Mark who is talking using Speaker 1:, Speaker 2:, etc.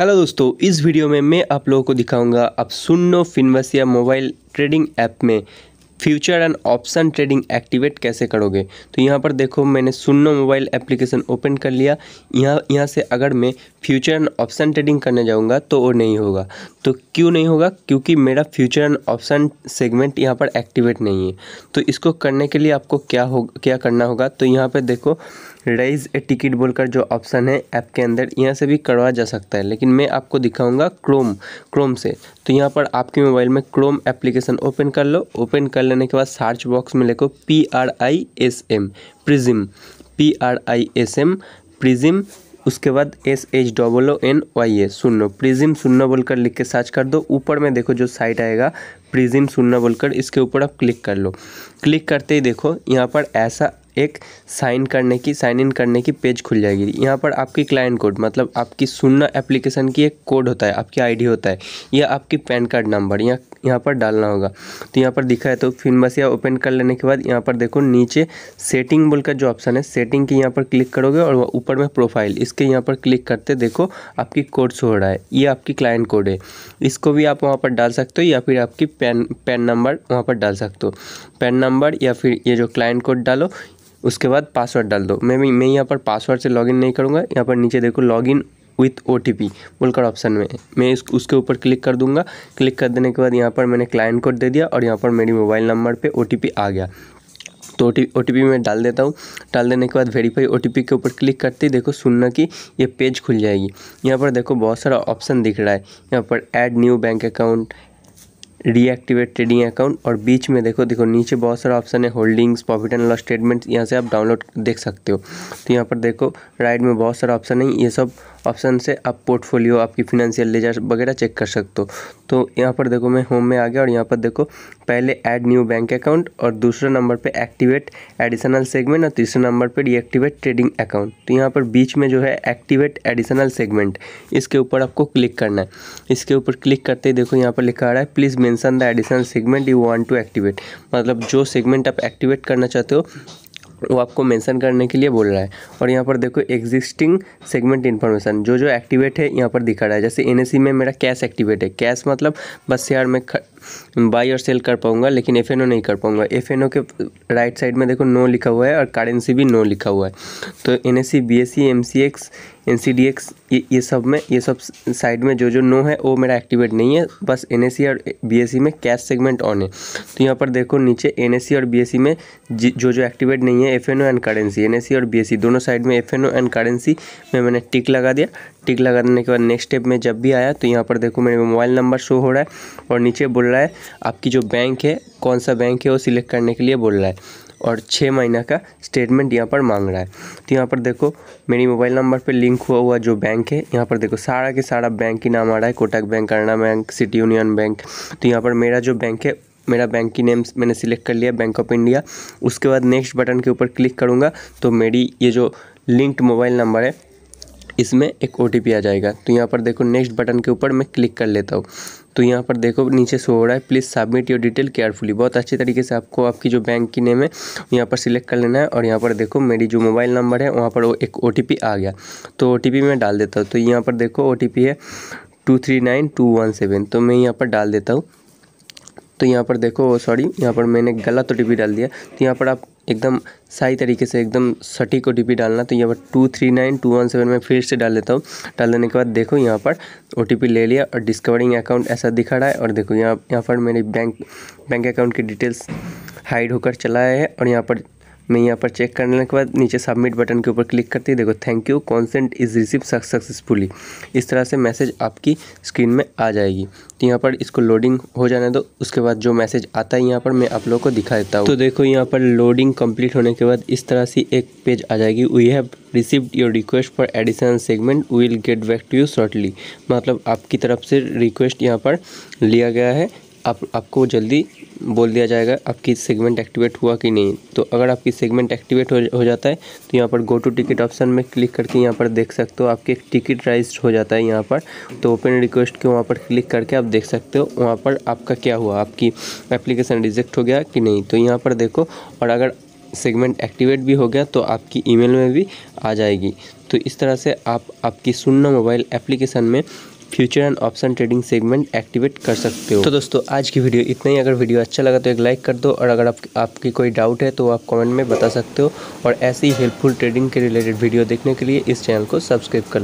Speaker 1: hello दोस्तों इस video में मैं आप लोगों को दिखाऊंगा आप सुनो फिनवसिया मोबाइल ट्रेडिंग ऐप में future and option trading activate कैसे करोगे तो यहाँ पर देखो मैंने सुन्नो मोबाइल एप्लीकेशन ओपन कर लिया यहाँ यहाँ से अगर मैं फ्यूचर एंड ऑप्शन ट्रेडिंग करने जाऊँगा तो वो नहीं होगा तो क्यों नहीं होगा क्योंकि मेरा फ्यूचर एंड ऑप्शन सेगमेंट यहाँ पर एक्टिवेट नहीं है तो इसको करने के लिए आपको क्या हो क्या करना होगा तो यहाँ पर देखो रेज ए टिकट बोलकर जो ऑप्शन है ऐप के अंदर यहाँ से भी करवा जा सकता है लेकिन मैं आपको दिखाऊंगा क्रोम क्रोम से तो यहाँ पर आपके मोबाइल में क्रोम एप्लीकेशन ओपन कर लो ओपन कर लेने के बाद सर्च बॉक्स में लिखो P R I S M prism P R I S M prism उसके बाद S H double O N Y A सुनो प्रिजिम शून्य बोलकर लिख के सर्च कर दो ऊपर में देखो जो साइट आएगा प्रिजिम शून्य बोलकर इसके ऊपर आप क्लिक कर लो क्लिक करते ही देखो यहाँ पर ऐसा एक साइन करने की साइन इन करने की पेज खुल जाएगी यहाँ पर आपकी क्लाइंट कोड मतलब आपकी सुनना एप्लीकेशन की एक कोड होता है आपकी आईडी होता है या आपकी पैन कार्ड नंबर यहाँ यहाँ पर डालना होगा तो यहाँ पर दिखा है तो फिर बस यह ओपन कर लेने के बाद यहाँ पर देखो नीचे सेटिंग बोल का जो ऑप्शन है सेटिंग की यहाँ पर क्लिक करोगे और वह ऊपर में प्रोफाइल इसके यहाँ पर क्लिक करते देखो आपकी कोड शो हो रहा है ये आपकी क्लाइंट कोड है इसको भी आप वहाँ पर डाल सकते हो या फिर आपकी पैन पैन नंबर वहाँ पर डाल सकते हो पैन नंबर या फिर ये जो क्लाइंट कोड डालो उसके बाद पासवर्ड डाल दो मैं मैं यहाँ पर पासवर्ड से लॉगिन नहीं करूँगा यहाँ पर नीचे देखो login with O T P बोलकर ऑप्शन में मैं इस उसके ऊपर क्लिक कर दूंगा क्लिक कर देने के बाद यहाँ पर मैंने क्लाइंट कोड दे दिया और यहाँ पर मेरी मोबाइल नंबर पर ओ टी पी आ गया तो ओ टी पी मैं डाल देता हूँ डाल देने के बाद वेरीफाई ओ टी पी के ऊपर क्लिक करते ही देखो सुनना कि ये पेज खुल जाएगी यहाँ पर देखो बहुत सारा ऑप्शन दिख रहा है यहाँ पर add new bank account reactivate trading account और बीच में देखो देखो नीचे बहुत सारा ऑप्शन है holdings profit and loss statement यहाँ से आप डाउनलोड देख सकते हो तो यहाँ पर देखो राइट में बहुत सारा ऑप्शन है ये सब ऑप्शन से आप पोर्टफोलियो आपकी फिनेंशियल लेजर वगैरह चेक कर सकते हो तो यहाँ पर देखो मैं होम में आ गया और यहाँ पर देखो पहले ऐड न्यू बैंक अकाउंट और दूसरे नंबर पे एक्टिवेट एडिशनल सेगमेंट और तीसरे नंबर पे डीएक्टिवेट ट्रेडिंग अकाउंट तो यहाँ पर बीच में जो है एक्टिवेट एडिशनल सेगमेंट इसके ऊपर आपको क्लिक करना है इसके ऊपर क्लिक करते ही देखो यहाँ पर लिखा आ रहा है please mention the additional segment you want to activate मतलब जो सेगमेंट आप एक्टिवेट करना चाहते हो वो आपको मेंशन करने के लिए बोल रहा है और यहाँ पर देखो एग्जिस्टिंग सेगमेंट इन्फॉर्मेशन जो जो एक्टिवेट है यहाँ पर दिखा रहा है जैसे एन में, e में मेरा कैश एक्टिवेट है कैश मतलब बस शेयर में बाई और सेल कर पाऊँगा लेकिन एफ नहीं कर पाऊँगा एफ के राइट साइड में देखो नो लिखा हुआ है और करेंसी भी नो लिखा हुआ है तो N S C B S C M C X N C D X ये ये सब में ये सब साइड में जो जो नो है वो मेरा एक्टिवेट नहीं है बस एन एस सी और बी एस सी में कैश सेगमेंट ऑन है तो यहाँ पर देखो नीचे एन एस सी और बी एस सी में जो जो एक्टिवेट नहीं है F N O and currency N S C और बी एस सी दोनों साइड में F N O and currency में मैंने टिक लगा दिया टिक लगाने के बाद नेक्स्ट स्टेप में जब भी आया तो यहाँ पर देखो मेरे मोबाइल नंबर शो हो रहा है और नीचे बोल रहा है आपकी जो बैंक है कौन सा बैंक है वो सिलेक्ट करने के लिए बोल रहा है और छः महीना का स्टेटमेंट यहाँ पर मांग रहा है तो यहाँ पर देखो मेरी मोबाइल नंबर पे लिंक हुआ हुआ जो बैंक है यहाँ पर देखो सारा के सारा बैंक की नाम आ रहा है कोटक बैंक करना बैंक सिटी यूनियन बैंक तो यहाँ पर मेरा जो बैंक है मेरा बैंक की नेम मैंने सिलेक्ट कर लिया बैंक ऑफ इंडिया उसके बाद नेक्स्ट बटन के ऊपर क्लिक करूँगा तो मेरी ये जो लिंक्ड मोबाइल नंबर है इसमें एक ओ आ जाएगा तो यहाँ पर देखो नेक्स्ट बटन के ऊपर मैं क्लिक कर लेता हूँ तो यहाँ पर देखो नीचे शो हो रहा है please submit your detail carefully बहुत अच्छे तरीके से आपको आपकी जो बैंक की नेम है यहाँ पर सिलेक्ट कर लेना है और यहाँ पर देखो मेरी जो मोबाइल नंबर है वहाँ पर वो एक ओ आ गया तो ओ मैं डाल देता हूँ तो यहाँ पर देखो ओ है two three nine two one seven तो मैं यहाँ पर डाल देता हूँ तो यहाँ पर देखो सॉरी यहाँ पर मैंने गलत ओ डाल दिया तो यहाँ पर आप एकदम सही तरीके से एकदम सटीक ओ डालना तो यहाँ पर two three nine two one seven में फिर से डाल देता हूँ डाल देने के बाद देखो यहाँ पर ओ ले लिया और डिस्कवरिंग अकाउंट ऐसा दिखा रहा है और देखो यहाँ यहाँ पर मेरी बैंक बैंक अकाउंट की डिटेल्स हाइड होकर चला है और यहाँ पर मैं यहाँ पर चेक करने के बाद नीचे सबमिट बटन के ऊपर क्लिक करती देखो thank you consent is receive successfully इस तरह से मैसेज आपकी स्क्रीन में आ जाएगी तो यहाँ पर इसको लोडिंग हो जाने दो उसके बाद जो मैसेज आता है यहाँ पर मैं आप लोग को दिखा देता हूँ तो देखो यहाँ पर लोडिंग कंप्लीट होने के बाद इस तरह से एक पेज आ जाएगी we have received your request for additional segment will get back to you shortly मतलब आपकी तरफ से रिक्वेस्ट यहाँ पर लिया गया है आप आपको जल्दी बोल दिया जाएगा आपकी सेगमेंट एक्टिवेट हुआ कि नहीं तो अगर आपकी सेगमेंट एक्टिवेट हो, हो जाता है तो यहाँ पर गो टू टिकट ऑप्शन में क्लिक करके यहाँ पर देख सकते हो आपके टिकट राइज हो जाता है यहाँ पर तो ओपन रिक्वेस्ट के वहाँ पर क्लिक करके आप देख सकते हो वहाँ पर आपका क्या हुआ आपकी एप्लीकेशन रिजेक्ट हो गया कि नहीं तो यहाँ पर देखो और अगर सेगमेंट एक्टिवेट भी हो गया तो आपकी ईमेल में भी आ जाएगी तो इस तरह से आप आपकी सुनना मोबाइल एप्लीकेशन में future and option trading segment activate कर सकते हो तो दोस्तों आज की वीडियो इतना ही अगर वीडियो अच्छा लगा तो एक लाइक कर दो और अगर आप, आपकी कोई डाउट है तो आप कमेंट में बता सकते हो और ऐसी हेल्पफुल ट्रेडिंग के रिलेटेड वीडियो देखने के लिए इस चैनल को सब्सक्राइब कर